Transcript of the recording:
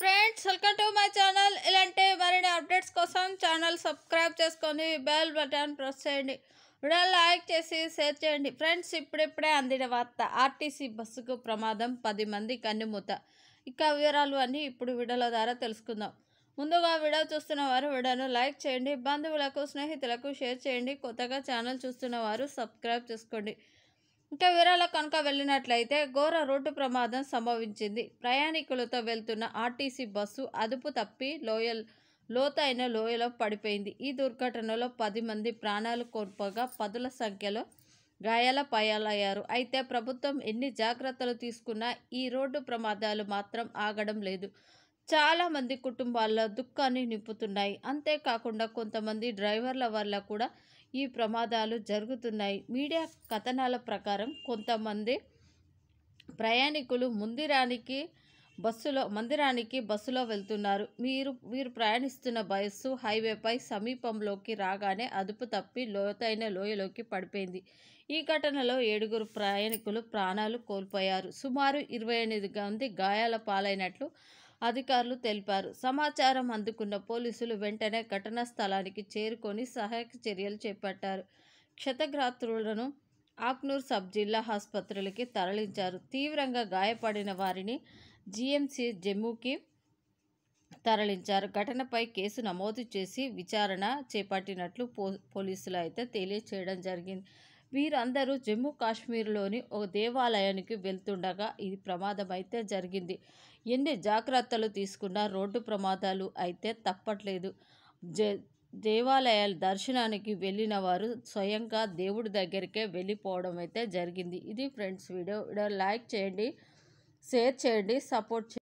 friends welcome to my channel ఇలాంటి మరిన్ని updates కోసం ఛానల్ సబ్స్క్రైబ్ చేసుకొని బెల్ బటన్ ప్రెస్ చేయండి వీడియో లైక్ చేసి షేర్ చేయండి ఫ్రెండ్స్ ఇప్పుడిప్పుడే అందిన వార్త ఆర్టీసీ బస్సుకు ప్రమాదం పది మంది కన్నుమూత ఇక వివరాలు అన్నీ ఇప్పుడు వీడియోల ద్వారా తెలుసుకుందాం ముందుగా వీడియో చూస్తున్న వారు వీడియోను లైక్ చేయండి బంధువులకు స్నేహితులకు షేర్ చేయండి కొత్తగా ఛానల్ చూస్తున్న వారు సబ్స్క్రైబ్ చేసుకోండి ఇంకా వివరాలకు కనుక వెళ్ళినట్లయితే ఘోర రోడ్డు ప్రమాదం సంభవించింది ప్రయాణికులతో వెళ్తున్న ఆర్టీసీ బస్సు అదుపు తప్పి లోయ లోతైన లోయలో పడిపోయింది ఈ దుర్ఘటనలో పది మంది ప్రాణాలు కోల్పోగా పదుల సంఖ్యలో గాయాల పాయాలయ్యారు అయితే ప్రభుత్వం ఎన్ని జాగ్రత్తలు తీసుకున్నా ఈ రోడ్డు ప్రమాదాలు మాత్రం ఆగడం లేదు చాలామంది కుటుంబాల్లో దుఃఖాన్ని నింపుతున్నాయి అంతేకాకుండా కొంతమంది డ్రైవర్ల వల్ల కూడా ఈ ప్రమాదాలు జరుగుతున్నాయి మీడియా కథనాల ప్రకారం కొంతమంది ప్రయాణికులు ముందిరానికి బస్సులో మందిరానికి బస్సులో వెళ్తున్నారు మీరు మీరు ప్రయాణిస్తున్న బస్సు హైవేపై సమీపంలోకి రాగానే అదుపు తప్పి లోతైన లోయలోకి పడిపోయింది ఈ ఘటనలో ఏడుగురు ప్రయాణికులు ప్రాణాలు కోల్పోయారు సుమారు ఇరవై ఎనిమిది మంది గాయాల పాలైనట్లు అధికారులు తెలిపారు సమాచారం అందుకున్న పోలీసులు వెంటనే ఘటనా స్థలానికి చేరుకొని సహాయక చర్యలు చేపట్టారు క్షతగ్రాత్రులను ఆక్నూర్ సబ్ జిల్లా ఆసుపత్రులకి తరలించారు తీవ్రంగా గాయపడిన వారిని జిఎంసీ జమ్మూకి తరలించారు ఘటనపై కేసు నమోదు చేసి విచారణ చేపట్టినట్లు పో పోలీసులు అయితే తెలియచేయడం జరిగింది వీరందరూ జమ్మూ కాశ్మీర్లోని ఒక దేవాలయానికి వెళ్తుండగా ఇది ప్రమాదం అయితే జరిగింది ఎన్ని జాగ్రత్తలు తీసుకున్నా రోడ్డు ప్రమాదాలు అయితే తప్పట్లేదు దేవాలయాల దర్శనానికి వెళ్ళిన వారు స్వయంగా దేవుడి దగ్గరికే వెళ్ళిపోవడం అయితే జరిగింది ఇది ఫ్రెండ్స్ వీడియో వీడియో లైక్ చేయండి షేర్ చేయండి సపోర్ట్ చేయండి